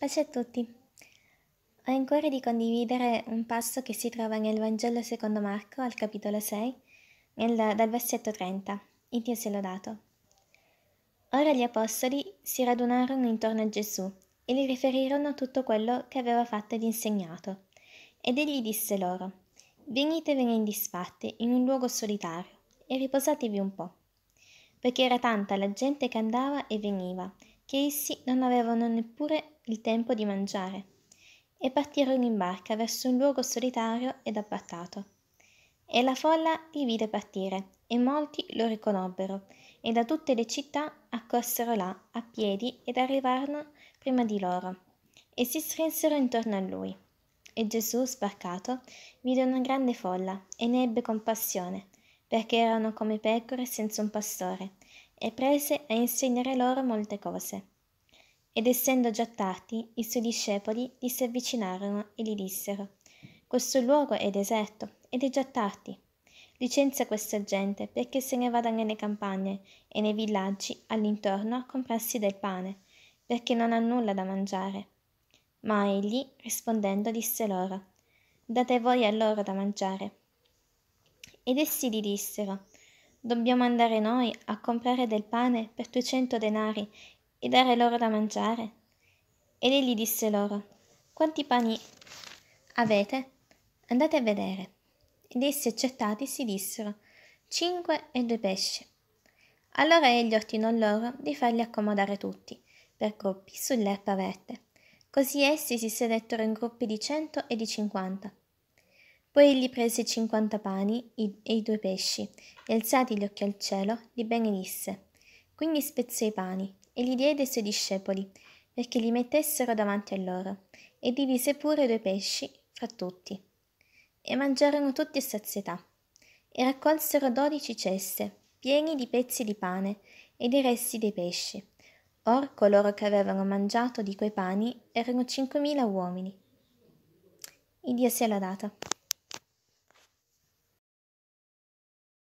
Pace a tutti. Ho in cuore di condividere un passo che si trova nel Vangelo secondo Marco, al capitolo 6, nel, dal versetto 30. Il Dio se l'ho dato. Ora gli apostoli si radunarono intorno a Gesù e gli riferirono tutto quello che aveva fatto ed insegnato. Ed egli disse loro: Venitevene in disparte in un luogo solitario e riposatevi un po', perché era tanta la gente che andava e veniva che essi non avevano neppure il tempo di mangiare, e partirono in barca verso un luogo solitario ed abbattato. E la folla li vide partire, e molti lo riconobbero, e da tutte le città accorsero là, a piedi, ed arrivarono prima di loro, e si strinsero intorno a lui. E Gesù, sbarcato, vide una grande folla, e ne ebbe compassione, perché erano come pecore senza un pastore, e prese a insegnare loro molte cose. Ed essendo già tardi, i suoi discepoli gli si avvicinarono e gli dissero, Questo luogo è deserto ed è già tardi. Licenzia questa gente perché se ne vada nelle campagne e nei villaggi all'intorno a comprarsi del pane, perché non ha nulla da mangiare. Ma egli, rispondendo, disse loro, Date voi a loro da mangiare. Ed essi gli dissero, Dobbiamo andare noi a comprare del pane per duecento denari e dare loro da mangiare. Ed egli disse loro, quanti pani avete? Andate a vedere. Ed essi accettati si dissero, cinque e due pesci. Allora egli ordinò loro di farli accomodare tutti, per gruppi, sull'erba verde. Così essi si sedettero in gruppi di cento e di cinquanta. Poi egli prese i cinquanta pani e i due pesci, e alzati gli occhi al cielo, li benedisse. Quindi spezzò i pani, e li diede ai suoi discepoli, perché li mettessero davanti a loro, e divise pure due pesci fra tutti. E mangiarono tutti a sazietà, e raccolsero dodici ceste, pieni di pezzi di pane e dei resti dei pesci. Or coloro che avevano mangiato di quei pani erano cinquemila uomini. Il Dio sia lodata.